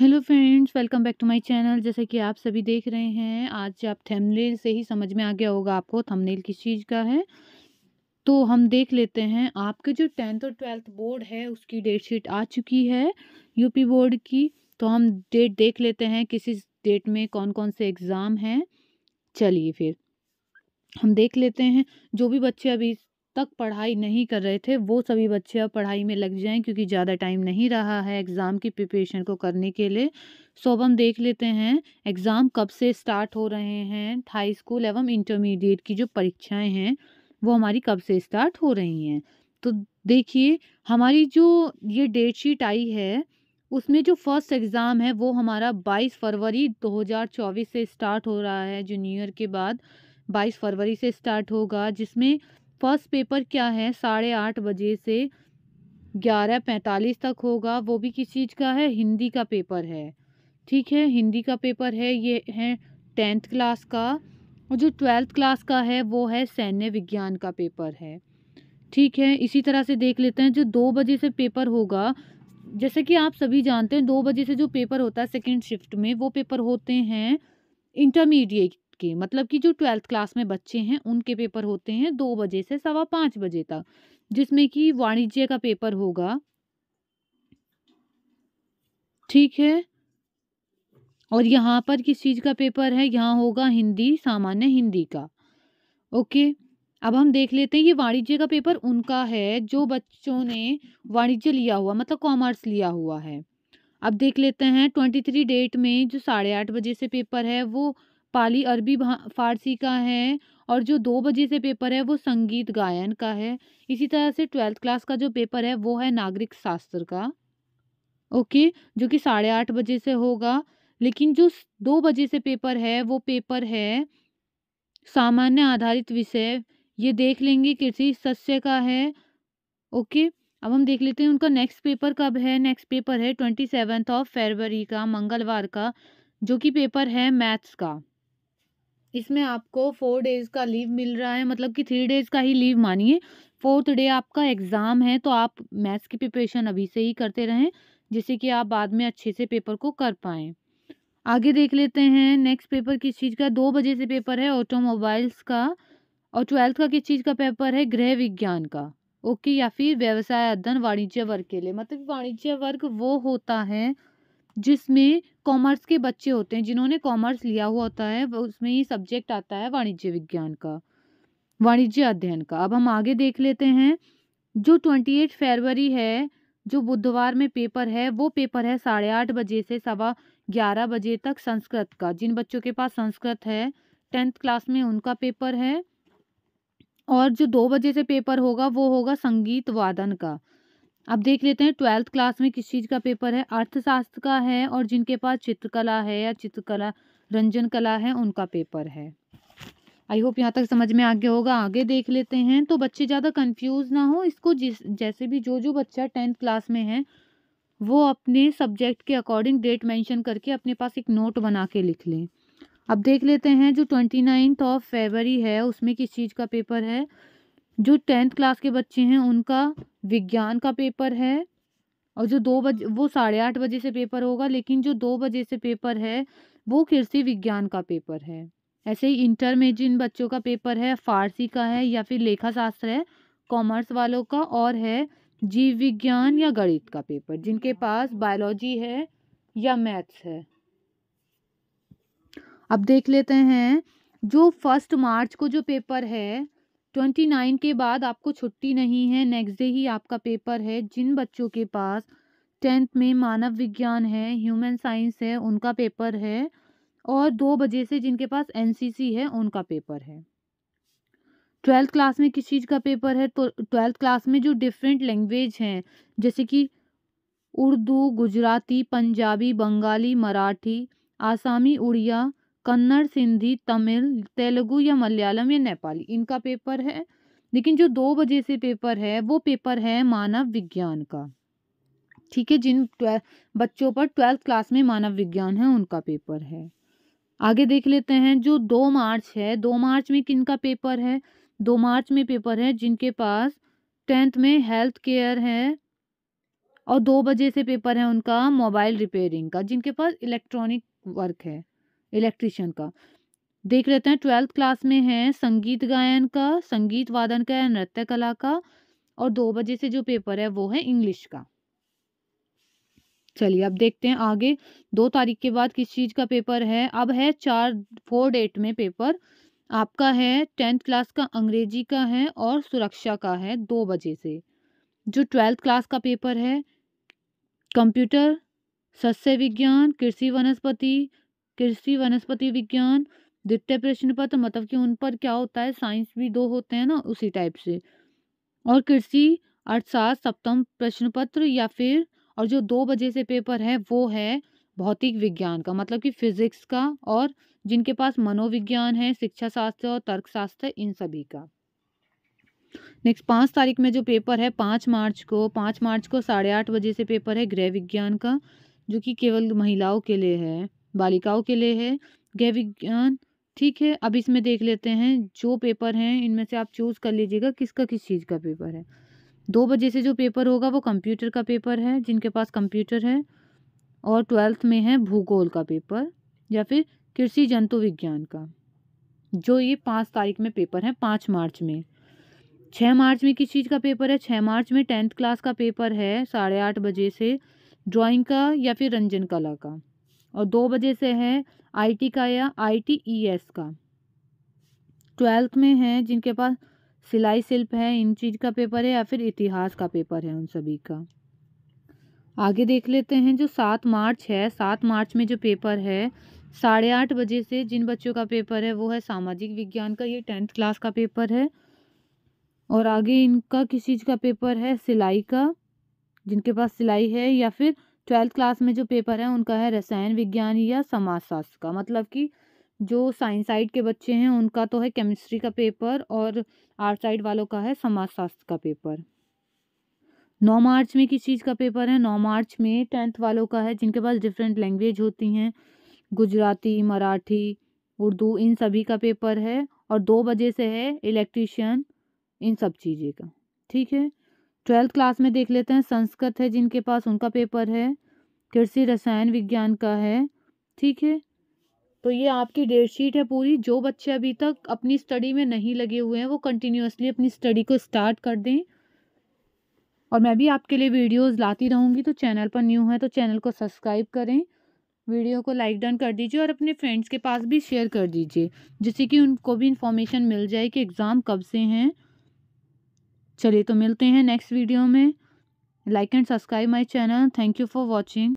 hello friends welcome back to my channel जैसे कि आप सभी देख रहे हैं आज आप थंबनेल से ही समझ में आ गया होगा आपको थंबनेल किस चीज़ का है तो हम देख लेते हैं आपके जो टेंथ और ट्वेल्थ बोर्ड है उसकी डेट शीट आ चुकी है यूपी बोर्ड की तो हम डेट देख लेते हैं किस इस डेट में कौन कौन से एग्ज़ाम हैं चलिए फिर हम देख लेते हैं जो भी बच्चे अभी तक पढ़ाई नहीं कर रहे थे वो सभी बच्चे अब पढ़ाई में लग जाएं क्योंकि ज़्यादा टाइम नहीं रहा है एग्ज़ाम की प्रिपरेशन को करने के लिए सो अब हम देख लेते हैं एग्ज़ाम कब से स्टार्ट हो रहे हैं हाई स्कूल एवं इंटरमीडिएट की जो परीक्षाएं हैं वो हमारी कब से स्टार्ट हो रही हैं तो देखिए हमारी जो ये डेट शीट आई है उसमें जो फर्स्ट एग्ज़ाम है वो हमारा बाईस फरवरी दो से स्टार्ट हो रहा है जूनियर के बाद 22 फरवरी से स्टार्ट होगा जिसमें फर्स्ट पेपर क्या है साढ़े आठ बजे से ग्यारह पैंतालीस तक होगा वो भी किस चीज़ का है हिंदी का पेपर है ठीक है हिंदी का पेपर है ये है टेंथ क्लास का और जो ट्वेल्थ क्लास का है वो है सैन्य विज्ञान का पेपर है ठीक है इसी तरह से देख लेते हैं जो दो बजे से पेपर होगा जैसे कि आप सभी जानते हैं दो बजे से जो पेपर होता है सेकेंड शिफ्ट में वो पेपर होते हैं इंटरमीडिएट के मतलब कि जो ट्वेल्थ क्लास में बच्चे हैं उनके पेपर होते हैं दो बजे से सवा पाँच बजे तक जिसमें कि वाणिज्य का पेपर होगा ठीक है और यहाँ पर किस चीज़ का पेपर है यहाँ होगा हिंदी सामान्य हिंदी का ओके अब हम देख लेते हैं ये वाणिज्य का पेपर उनका है जो बच्चों ने वाणिज्य लिया हुआ मतलब कॉमर्स लिया हुआ है अब देख लेते हैं ट्वेंटी थ्री डेट में जो साढ़े आठ बजे से पेपर है वो पाली अरबी फारसी का है और जो दो बजे से पेपर है वो संगीत गायन का है इसी तरह से ट्वेल्थ क्लास का जो पेपर है वो है नागरिक शास्त्र का ओके जो कि साढ़े आठ बजे से होगा लेकिन जो दो बजे से पेपर है वो पेपर है सामान्य आधारित विषय ये देख लेंगे कृषि सस्य का है ओके अब हम देख लेते हैं उनका नेक्स्ट पेपर कब है नेक्स्ट पेपर है ट्वेंटी सेवन्थ ऑफ फरवरी का मंगलवार का जो कि पेपर है मैथ्स का इसमें आपको फोर डेज़ का लीव मिल रहा है मतलब कि थ्री डेज़ का ही लीव मानिए फोर्थ डे आपका एग्ज़ाम है तो आप मैथ्स की प्रिपरेशन अभी से ही करते रहें जिससे कि आप बाद में अच्छे से पेपर को कर पाएँ आगे देख लेते हैं नेक्स्ट पेपर किस चीज़ का दो बजे से पेपर है ऑटोमोबाइल्स का और ट्वेल्थ का किस चीज़ का पेपर है गृह विज्ञान का ओके या फिर व्यवसाय अध्ययन वाणिज्य वर्ग के लिए मतलब वाणिज्य वर्ग वो होता है जिसमें कॉमर्स के बच्चे होते हैं जिन्होंने कॉमर्स लिया हुआ होता है उसमें ही सब्जेक्ट आता है वाणिज्य विज्ञान का वाणिज्य अध्ययन का अब हम आगे देख लेते हैं जो ट्वेंटी एट फरवरी है जो बुधवार में पेपर है वो पेपर है साढ़े आठ बजे से सवा ग्यारह बजे तक संस्कृत का जिन बच्चों के पास संस्कृत है टेंथ क्लास में उनका पेपर है और जो दो बजे से पेपर होगा वो होगा संगीत वादन का अब देख लेते हैं ट्वेल्थ क्लास में किस चीज़ का पेपर है अर्थशास्त्र का है और जिनके पास चित्रकला है या चित्रकला रंजन कला है उनका पेपर है आई होप यहाँ तक समझ में आगे होगा आगे देख लेते हैं तो बच्चे ज़्यादा कंफ्यूज ना हो इसको जिस जैसे भी जो जो बच्चा टेंथ क्लास में है वो अपने सब्जेक्ट के अकॉर्डिंग डेट मेंशन करके अपने पास एक नोट बना के लिख लें अब देख लेते हैं जो ट्वेंटी नाइन्थ ऑफ फेबरी है उसमें किस चीज़ का पेपर है जो टेंथ क्लास के बच्चे हैं उनका विज्ञान का पेपर है और जो दो बजे वो साढ़े आठ बजे से पेपर होगा लेकिन जो दो बजे से पेपर है वो कृषि विज्ञान का पेपर है ऐसे ही इंटर में जिन बच्चों का पेपर है फारसी का है या फिर लेखा शास्त्र है कॉमर्स वालों का और है जीव विज्ञान या गणित का पेपर जिनके पास बायोलॉजी है या मैथ्स है अब देख लेते हैं जो फर्स्ट मार्च को जो पेपर है ट्वेंटी नाइन के बाद आपको छुट्टी नहीं है नेक्स्ट डे ही आपका पेपर है जिन बच्चों के पास टेंथ में मानव विज्ञान है ह्यूमन साइंस है उनका पेपर है और दो बजे से जिनके पास एनसीसी है उनका पेपर है ट्वेल्थ क्लास में किस चीज़ का पेपर है तो ट्वेल्थ क्लास में जो डिफरेंट लैंग्वेज हैं जैसे कि उर्दू गुजराती पंजाबी बंगाली मराठी आसामी उड़िया कन्नड़ सिंधी तमिल तेलुगु या मलयालम या नेपाली इनका पेपर है लेकिन जो दो बजे से पेपर है वो पेपर है मानव विज्ञान का ठीक है जिन बच्चों पर ट्वेल्थ क्लास में मानव विज्ञान है उनका पेपर है आगे देख लेते हैं जो दो मार्च है दो मार्च में किन का पेपर है दो मार्च में पेपर है जिनके पास टेंथ में हेल्थ केयर है और दो बजे से पेपर है उनका मोबाइल रिपेयरिंग का जिनके पास इलेक्ट्रॉनिक वर्क है इलेक्ट्रिशियन का देख लेते हैं ट्वेल्थ क्लास में है संगीत गायन का संगीत वादन का नृत्य कला का और दो बजे से जो पेपर है वो है इंग्लिश का चलिए अब देखते हैं आगे दो तारीख के बाद किस चीज़ का पेपर है अब है चार फोर डेट में पेपर आपका है टेंथ क्लास का अंग्रेजी का है और सुरक्षा का है दो बजे से जो ट्वेल्थ क्लास का पेपर है कंप्यूटर सस्य विज्ञान कृषि वनस्पति कृषि वनस्पति विज्ञान द्वितीय प्रश्न पत्र मतलब कि उन पर क्या होता है साइंस भी दो होते हैं ना उसी टाइप से और कृषि अर्थशास्त्र सप्तम प्रश्न पत्र या फिर और जो दो बजे से पेपर है वो है भौतिक विज्ञान का मतलब कि फिजिक्स का और जिनके पास मनोविज्ञान है शिक्षा शास्त्र और तर्कशास्त्र इन सभी का नेक्स्ट पाँच तारीख में जो पेपर है पाँच मार्च को पाँच मार्च को साढ़े आठ बजे से पेपर है गृह विज्ञान का जो कि केवल महिलाओं के लिए है बालिकाओं के लिए है गृह विज्ञान ठीक है अब इसमें देख लेते हैं जो पेपर हैं इनमें से आप चूज़ कर लीजिएगा किसका किस चीज़ का पेपर है दो बजे से जो पेपर होगा वो कंप्यूटर का पेपर है जिनके पास कंप्यूटर है और ट्वेल्थ में है भूगोल का पेपर या फिर कृषि जंतु विज्ञान का जो ये पाँच तारीख में पेपर है पाँच मार्च में छः मार्च में किस चीज़ का पेपर है छः मार्च में टेंथ क्लास का पेपर है साढ़े आठ बजे से ड्राइंग का या फिर रंजन कला का और दो बजे से है आईटी का या आईटीईएस का ट्वेल्थ में है जिनके पास सिलाई शिल्प है इन चीज़ का पेपर है या फिर इतिहास का पेपर है उन सभी का आगे देख लेते हैं जो सात मार्च है सात मार्च में जो पेपर है साढ़े आठ बजे से जिन बच्चों का पेपर है वो है सामाजिक विज्ञान का ये टेंथ क्लास का पेपर है और आगे इनका किस चीज़ का पेपर है सिलाई का जिनके पास सिलाई है या फिर ट्वेल्थ क्लास में जो पेपर है उनका है रसायन विज्ञान या समाजशास्त्र का मतलब कि जो साइंस साइड के बच्चे हैं उनका तो है केमिस्ट्री का पेपर और आर्ट साइड वालों का है समाजशास्त्र का पेपर नौ मार्च में किस चीज़ का पेपर है नौ मार्च में टेंथ वालों का है जिनके पास डिफरेंट लैंग्वेज होती हैं गुजराती मराठी उर्दू इन सभी का पेपर है और दो बजे से है इलेक्ट्रीशियन इन सब चीज़ें का ठीक है ट्वेल्थ क्लास में देख लेते हैं संस्कृत है जिनके पास उनका पेपर है कृषि रसायन विज्ञान का है ठीक है तो ये आपकी डेट शीट है पूरी जो बच्चे अभी तक अपनी स्टडी में नहीं लगे हुए हैं वो कंटिन्यूसली अपनी स्टडी को स्टार्ट कर दें और मैं भी आपके लिए वीडियोस लाती रहूँगी तो चैनल पर न्यू है तो चैनल को सब्सक्राइब करें वीडियो को लाइक डन कर दीजिए और अपने फ्रेंड्स के पास भी शेयर कर दीजिए जिससे कि उनको भी इन्फॉर्मेशन मिल जाए कि एग्ज़ाम कब से हैं चलिए तो मिलते हैं नेक्स्ट वीडियो में like and subscribe my channel thank you for watching